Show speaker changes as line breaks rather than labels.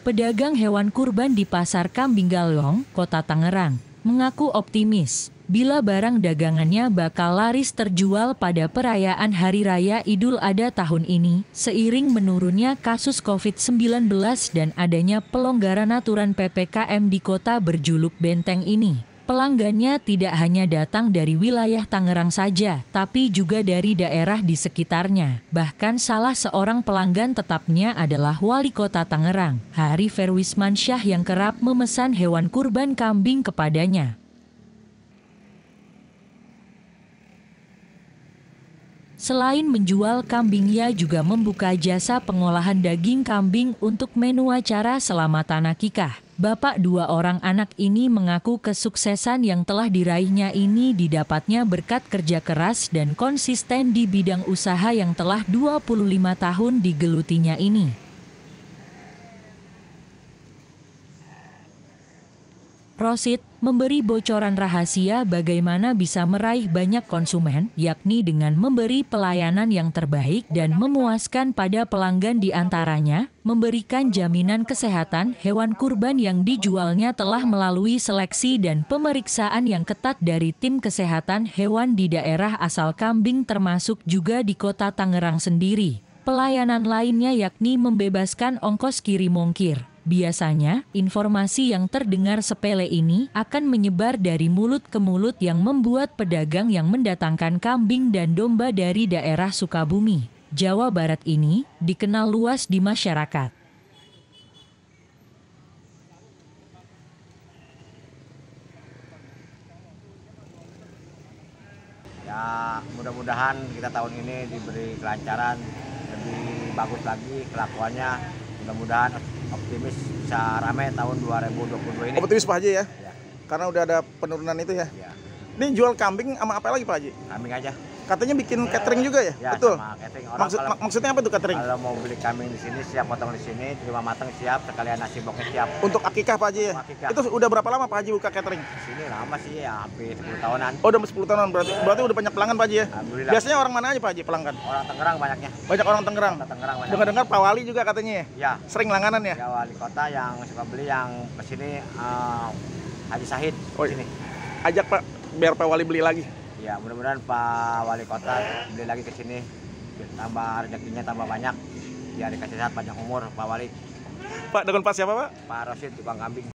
Pedagang hewan kurban di Pasar Kambing Galong, Kota Tangerang, mengaku optimis bila barang dagangannya bakal laris terjual pada perayaan Hari Raya Idul Adha tahun ini, seiring menurunnya kasus COVID-19 dan adanya pelonggaran aturan PPKM di kota berjuluk Benteng ini. Pelanggannya tidak hanya datang dari wilayah Tangerang saja, tapi juga dari daerah di sekitarnya. Bahkan salah seorang pelanggan tetapnya adalah wali kota Tangerang, Hari Ferwisman Syah yang kerap memesan hewan kurban kambing kepadanya. Selain menjual kambing, ia juga membuka jasa pengolahan daging kambing untuk menu acara selama tanah kikah. Bapak dua orang anak ini mengaku kesuksesan yang telah diraihnya ini didapatnya berkat kerja keras dan konsisten di bidang usaha yang telah 25 tahun digelutinya ini. Rosit memberi bocoran rahasia bagaimana bisa meraih banyak konsumen, yakni dengan memberi pelayanan yang terbaik dan memuaskan pada pelanggan di antaranya, memberikan jaminan kesehatan hewan kurban yang dijualnya telah melalui seleksi dan pemeriksaan yang ketat dari tim kesehatan hewan di daerah asal kambing termasuk juga di kota Tangerang sendiri. Pelayanan lainnya yakni membebaskan ongkos kirim mongkir. Biasanya, informasi yang terdengar sepele ini akan menyebar dari mulut ke mulut yang membuat pedagang yang mendatangkan kambing dan domba dari daerah Sukabumi, Jawa Barat ini dikenal luas di masyarakat.
Ya, mudah-mudahan kita tahun ini diberi kelancaran bagus lagi kelakuannya mudah-mudahan optimis bisa ramai tahun 2022 ini optimis
Pak Haji ya, ya. karena udah ada penurunan itu ya, ya. ini jual kambing sama apa lagi Pak Haji kambing aja Katanya bikin iya. catering juga ya? ya Betul. Sama Orang Maksud, kalau, maksudnya apa tuh catering? Kalau mau beli kambing di sini siap potong di sini, terima matang siap, sekalian nasi boknya siap. Untuk akikah Pak Haji ya? Akikah. Itu udah berapa lama Pak Haji buka catering? Di sini lama sih ya, hampir 10 tahunan. Oh, udah 10 tahunan berarti berarti udah banyak pelanggan Pak Haji ya? Biasanya orang mana aja Pak Haji pelanggan? Orang Tangerang banyaknya. Banyak orang Tangerang. Tangerang banyak. Dengar-dengar Pak Wali juga katanya ya?
Ya. Sering langganan ya? Ya wali kota yang suka beli yang kesini uh, eh, Haji Sahid oh, sini.
Ajak Pak biar Pak Wali beli lagi
ya mudah-mudahan Pak Wali Kota beli lagi ke sini tambah rezekinya tambah banyak ya dikasih sehat panjang umur Pak Wali Pak dengan Pak siapa Pak? Pak Rosid tukang kambing